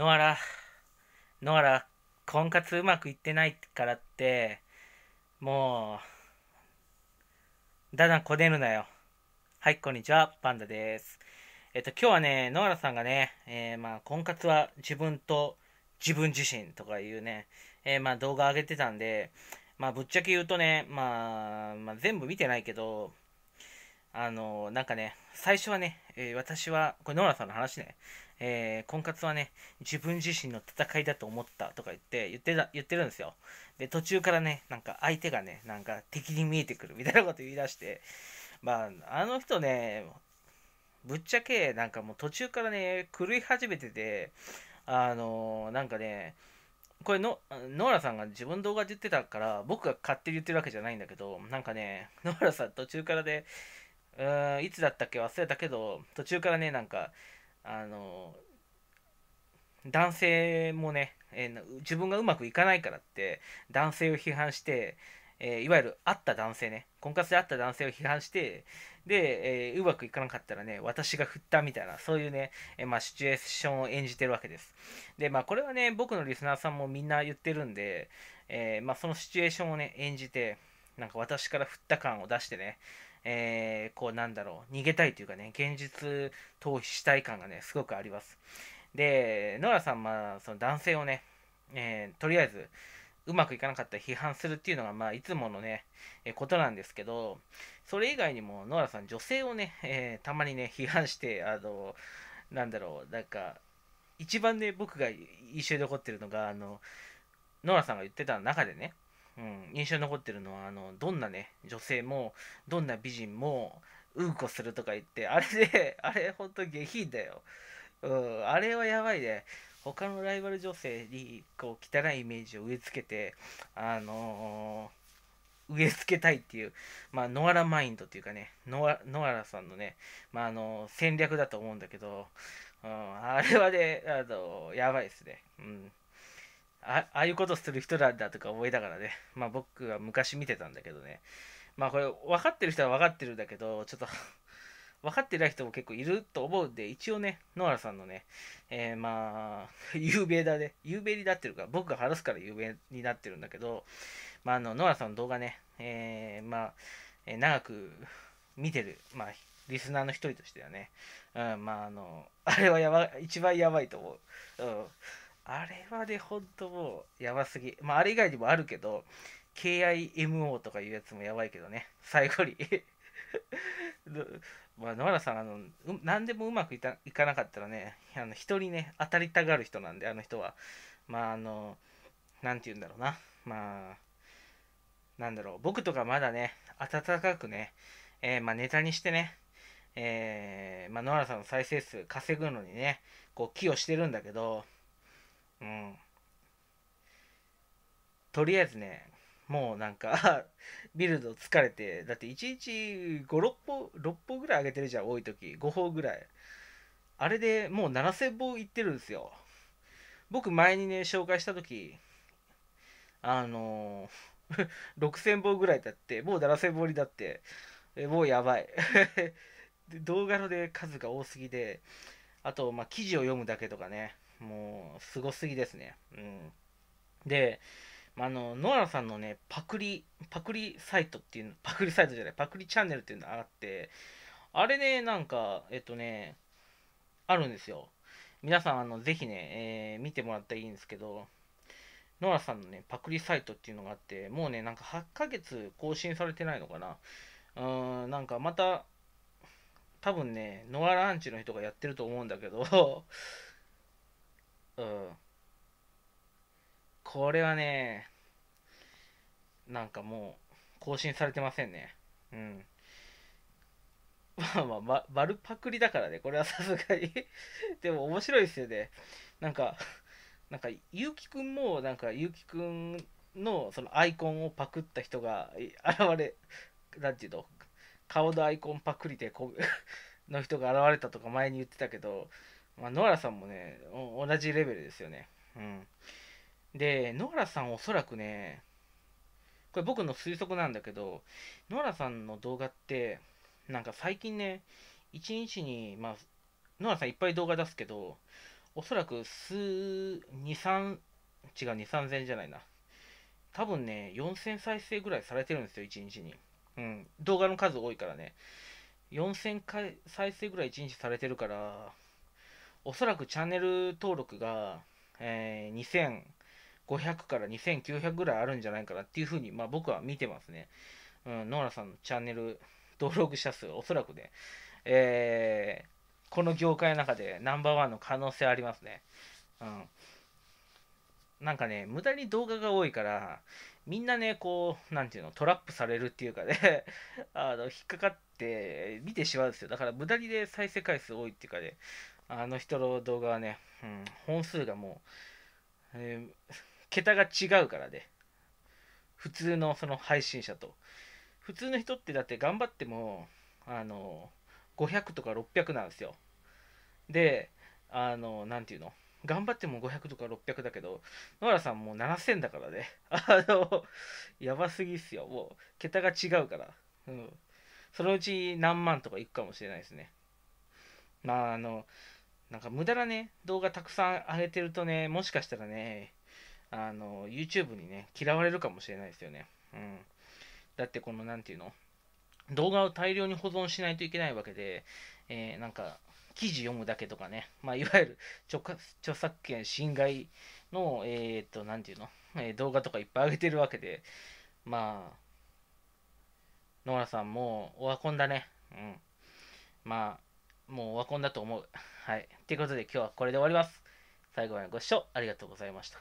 野原、野原、婚活うまくいってないからって、もう、だだんこねるなよ。はい、こんにちは、パンダです。えっと、今日はね、野原さんがね、えー、まあ、婚活は自分と自分自身とかいうね、えー、まあ、動画上げてたんで、まあ、ぶっちゃけ言うとね、まあ、まあ、全部見てないけど、あのなんかね、最初はね、えー、私は、これノーラさんの話ね、えー、婚活はね、自分自身の戦いだと思ったとか言って、言ってた、言ってるんですよ。で、途中からね、なんか相手がね、なんか敵に見えてくるみたいなこと言い出して、まあ、あの人ね、ぶっちゃけ、なんかもう途中からね、狂い始めてて、あのー、なんかね、これの、ノーラさんが自分動画で言ってたから、僕が勝手に言ってるわけじゃないんだけど、なんかね、ノーラさん途中からで、ね、うんいつだったっけ忘れたけど途中からねなんかあの男性もね、えー、自分がうまくいかないからって男性を批判して、えー、いわゆる会った男性ね婚活で会った男性を批判してで、えー、うまくいかなかったらね私が振ったみたいなそういうね、えまあ、シチュエーションを演じてるわけですでまあこれはね僕のリスナーさんもみんな言ってるんで、えまあ、そのシチュエーションをね演じてなんか私から振った感を出してねえー、こうなんだろう、逃げたいというかね、現実逃避したい感がね、すごくあります。で、ノラさん、まあ、その男性をね、えー、とりあえず、うまくいかなかったら批判するっていうのが、まあ、いつものね、えー、ことなんですけど、それ以外にも、ノラさん、女性をね、えー、たまにね、批判して、あの、なんだろう、なんか、一番ね、僕が一緒に残ってるのが、あの、ノラさんが言ってた中でね、うん、印象に残ってるのはあのどんなね女性もどんな美人もうんこするとか言ってあれで あれほんと下品だよ、うん、あれはやばいね他のライバル女性にこう汚いイメージを植え付けてあのー、植え付けたいっていう、まあ、ノアラマインドっていうかねノアノアラさんのね、まあ、あの戦略だと思うんだけど、うん、あれはねあのやばいですねうんああいうことする人なんだとか思いながらね、まあ僕は昔見てたんだけどね、まあこれ分かってる人は分かってるんだけど、ちょっと 分かってない人も結構いると思うんで、一応ね、ノアラさんのね、えー、まあ、有名だね、有名になってるから、僕が話すから有名になってるんだけど、まあ、あのアラさんの動画ね、えー、まあ、えー、長く見てる、まあ、リスナーの一人としてはね、うん、まあ、あの、あれはやば、一番やばいと思う。うんあれはね、ほんともう、やばすぎ。まあ、あれ以外にもあるけど、KIMO とかいうやつもやばいけどね、最後に まあ、野原さんあの何でもうまくいたいかなかったらねあの人にね当たりたがる人なんであの人はまああの何て言うんだろうなまあなんだろう僕とかまだね温かくね、えー、まあ、ネタにしてね、えー、まあ、野原さんの再生数稼ぐのにねこう寄与してるんだけどうん。とりあえずね、もうなんか ビルド疲れて、だって1日5、6歩、6歩ぐらい上げてるじゃん、多い時。5歩ぐらい。あれでもう7000歩いってるんですよ。僕前にね、紹介した時、あのー、6000 歩ぐらいだって、もう7000歩にだって、えもうやばい 動画ので数が多すぎで、あと、まあ、記事を読むだけとかね。もうすごすぎですね。うん、で、あの、ノラさんのね、パクリ、パクリサイトっていうの、パクリサイトじゃない、パクリチャンネルっていうのがあって、あれね、なんか、えっとね、あるんですよ。皆さん、あの、ぜひね、えー、見てもらったらいいんですけど、ノラさんのね、パクリサイトっていうのがあって、もうね、なんか8ヶ月更新されてないのかな。うーん、なんかまた、多分ね、ノアランチの人がやってると思うんだけどこれはね、なんかもう、更新されてませんね。うん。まあまあ、ま、丸パクリだからね、これはさすがに でも面白いですよね。なんか、なんか、ゆうきくんも、なんか、ゆうきくんの、そのアイコンをパクった人が、現れ、なんていうの、顔のアイコンパクリでこ、の人が現れたとか前に言ってたけど、まあ、野原さんもね、同じレベルですよね。うん。で、野原さんおそらくね、これ僕の推測なんだけど、野原さんの動画って、なんか最近ね、一日に、まあ、野原さんいっぱい動画出すけど、おそらく数、2、3、違う、2、3000じゃないな。多分ね、4000再生ぐらいされてるんですよ、一日に。うん、動画の数多いからね。4000回再生ぐらい一日されてるから、おそらくチャンネル登録が、えー、2000、500から2900ぐらいあるんじゃないかなっていうふうに、まあ、僕は見てますね。うん、ノーラさんのチャンネル登録者数、おそらくね、えー、この業界の中でナンバーワンの可能性ありますね。うん。なんかね、無駄に動画が多いから、みんなね、こう、なんていうの、トラップされるっていうかね あの、引っかかって見てしまうんですよ。だから無駄にで再生回数多いっていうかね、あの人の動画はね、うん、本数がもう、えー桁が違うからね普通のその配信者と普通の人ってだって頑張ってもあの500とか600なんですよであの何て言うの頑張っても500とか600だけど野原さんもう7000だからねあのやばすぎっすよもう桁が違うからうんそのうち何万とかいくかもしれないですねまああのなんか無駄なね動画たくさん上げてるとねもしかしたらねあの YouTube にね嫌われるかもしれないですよね、うん、だってこの何て言うの動画を大量に保存しないといけないわけで、えー、なんか記事読むだけとかね、まあ、いわゆる著作権侵害の、えー、っと、なていうの、えー、動画とかいっぱい上げてるわけで、まあ、野村さん、もうオワコンだね。うん。まあ、もうオワコンだと思う。はい。ということで、今日はこれで終わります。最後までご視聴ありがとうございました。